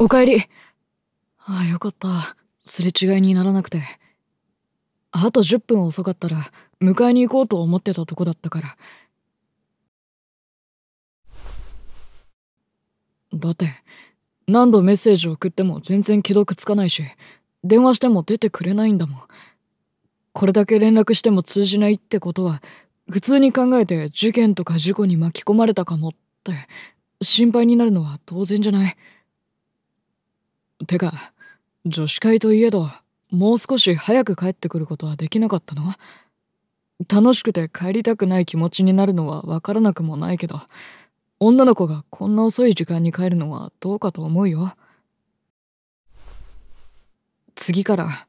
おかえり。ああ、よかった。すれ違いにならなくて。あと10分遅かったら、迎えに行こうと思ってたとこだったから。だって、何度メッセージ送っても全然既読つかないし、電話しても出てくれないんだもん。これだけ連絡しても通じないってことは、普通に考えて事件とか事故に巻き込まれたかもって、心配になるのは当然じゃない。てか女子会といえどもう少し早く帰ってくることはできなかったの楽しくて帰りたくない気持ちになるのはわからなくもないけど女の子がこんな遅い時間に帰るのはどうかと思うよ次から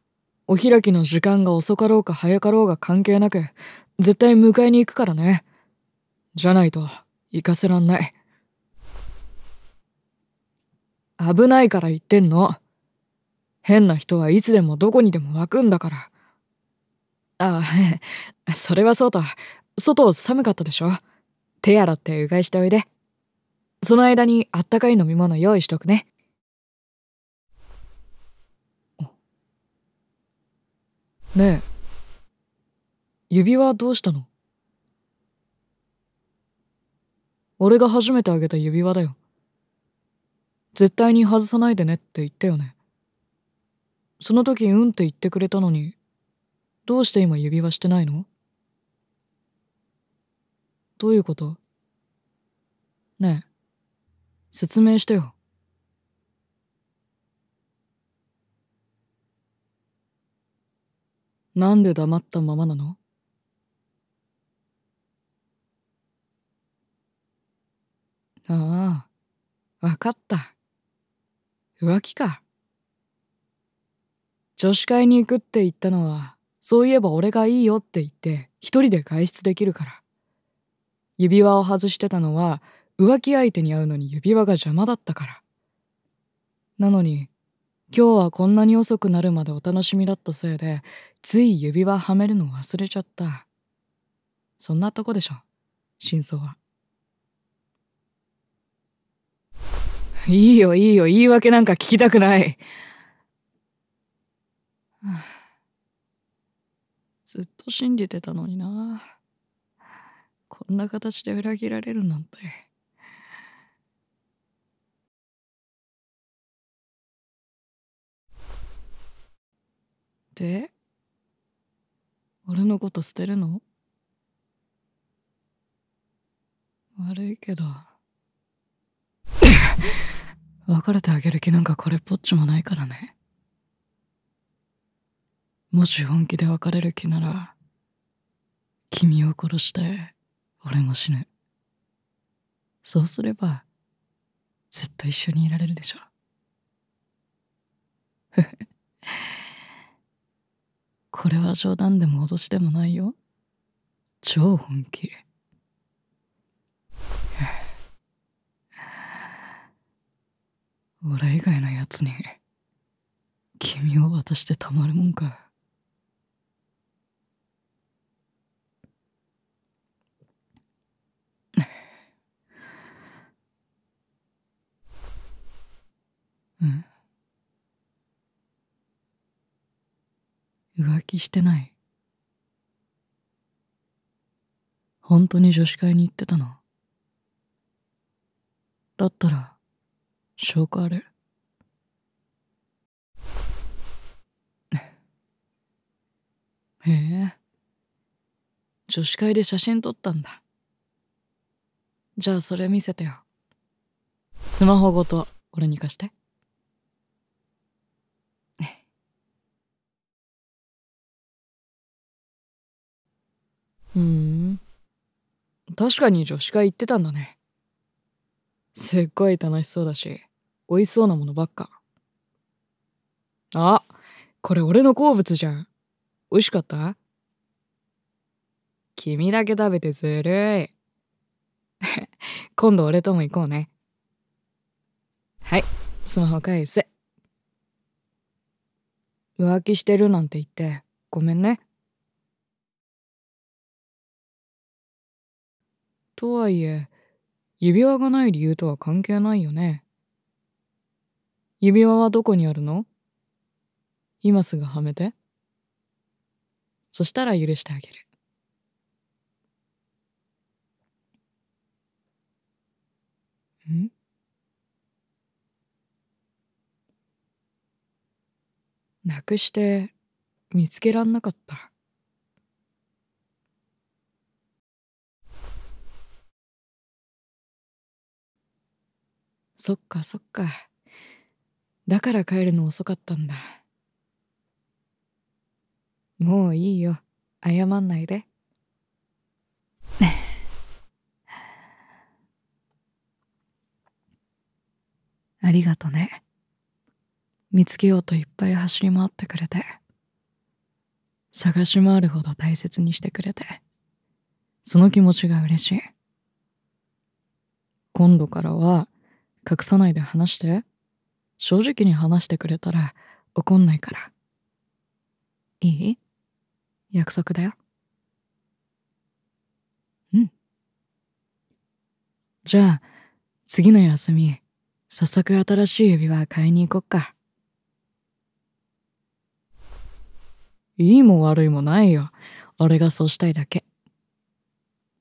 お開きの時間が遅かろうか早かろうが関係なく絶対迎えに行くからねじゃないと行かせらんない危ないから言ってんの。変な人はいつでもどこにでも湧くんだから。ああ、それはそうだ。外寒かったでしょ。手洗ってうがいしておいで。その間にあったかい飲み物用意しとくね。ねえ、指輪どうしたの俺が初めてあげた指輪だよ。絶対に外さないでねって言ったよねその時うんって言ってくれたのにどうして今指輪してないのどういうことねえ説明してよなんで黙ったままなのああ、わかった。浮気か女子会に行くって言ったのはそういえば俺がいいよって言って一人で外出できるから指輪を外してたのは浮気相手に会うのに指輪が邪魔だったからなのに今日はこんなに遅くなるまでお楽しみだったせいでつい指輪はめるの忘れちゃったそんなとこでしょ真相はいいよいいよ、言い訳なんか聞きたくない。ずっと信じてたのにな。こんな形で裏切られるなんて。で俺のこと捨てるの悪いけど。別れてあげる気なんかこれっぽっちもないからねもし本気で別れる気なら君を殺して俺も死ぬそうすればずっと一緒にいられるでしょ これは冗談でも脅しでもないよ超本気。俺以外のやつに君を渡してたまるもんかうん浮気してない本当に女子会に行ってたのだったら証拠ある へえ女子会で写真撮ったんだじゃあそれ見せてよスマホごと俺に貸して うん確かに女子会行ってたんだねすっごい楽しそうだし美味しそうなものばっか。あ、これ俺の好物じゃん。美味しかった君だけ食べてずるい。今度俺とも行こうね。はい、スマホ返せ。浮気してるなんて言ってごめんね。とはいえ、指輪がない理由とは関係ないよね。指輪はどこにあるの今すぐはめて。そしたら許してあげる。んなくして見つけらんなかった。そっかそっか。だから帰るの遅かったんだもういいよ謝んないで ありがとね見つけようといっぱい走り回ってくれて探し回るほど大切にしてくれてその気持ちが嬉しい今度からは隠さないで話して正直に話してくれたら怒んないからいい約束だようんじゃあ次の休み早速新しい指輪買いに行こっかいいも悪いもないよ俺がそうしたいだけ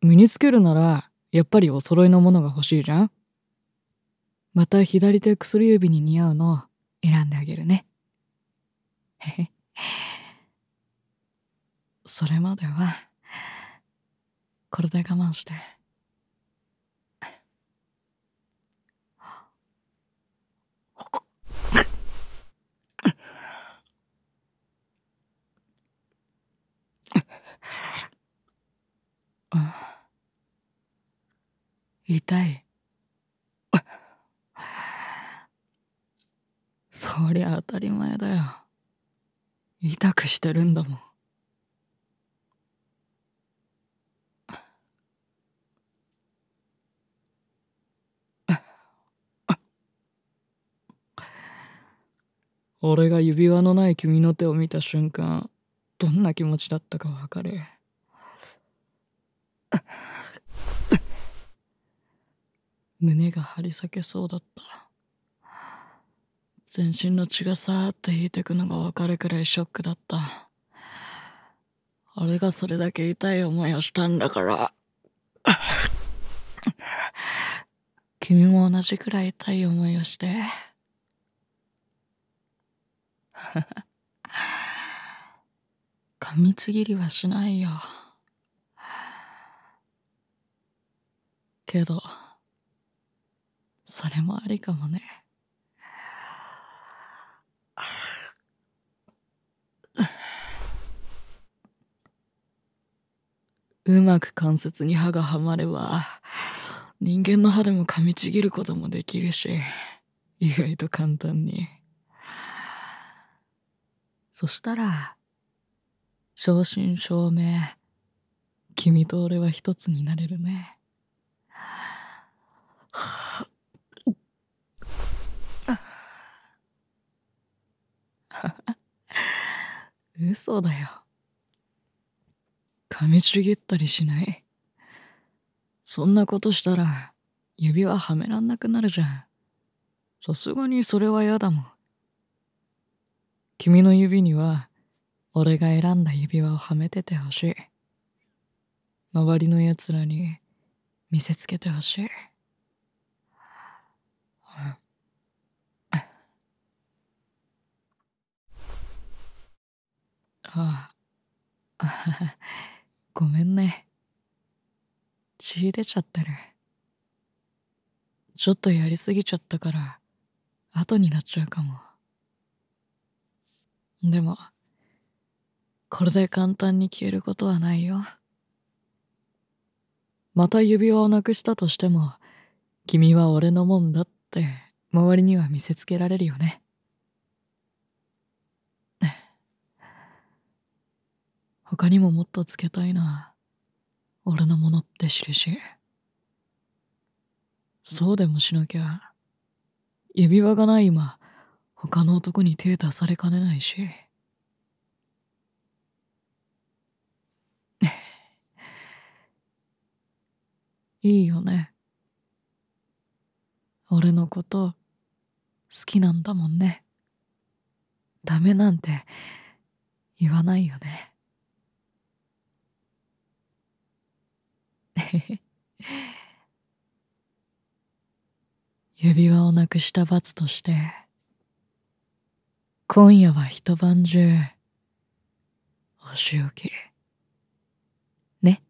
身につけるならやっぱりお揃いのものが欲しいじゃんまた左手薬指に似合うのを選んであげるね。へへ。それまでは、これで我慢して。痛い。こりゃ当たり前だよ痛くしてるんだもん俺が指輪のない君の手を見た瞬間どんな気持ちだったか分かる胸が張り裂けそうだった全身の血がさーっと引いてくのがわかるくらいショックだった俺がそれだけ痛い思いをしたんだから君も同じくらい痛い思いをして噛みつぎりはしないよけどそれもありかもね。うまく関節に歯がはまれば人間の歯でも噛みちぎることもできるし意外と簡単にそしたら正真正銘君と俺は一つになれるね嘘だよ噛みちぎったりしないそんなことしたら指輪はめらんなくなるじゃんさすがにそれはやだもん君の指には俺が選んだ指輪をはめててほしい周りのやつらに見せつけてほしいああごめんね血出ちゃってるちょっとやりすぎちゃったから後になっちゃうかもでもこれで簡単に消えることはないよまた指輪をなくしたとしても君は俺のもんだって周りには見せつけられるよね他にももっとつけたいな。俺のものって印。そうでもしなきゃ、指輪がない今、他の男に手出されかねないし。いいよね。俺のこと好きなんだもんね。ダメなんて言わないよね。指輪をなくした罰として今夜は一晩中お仕置きね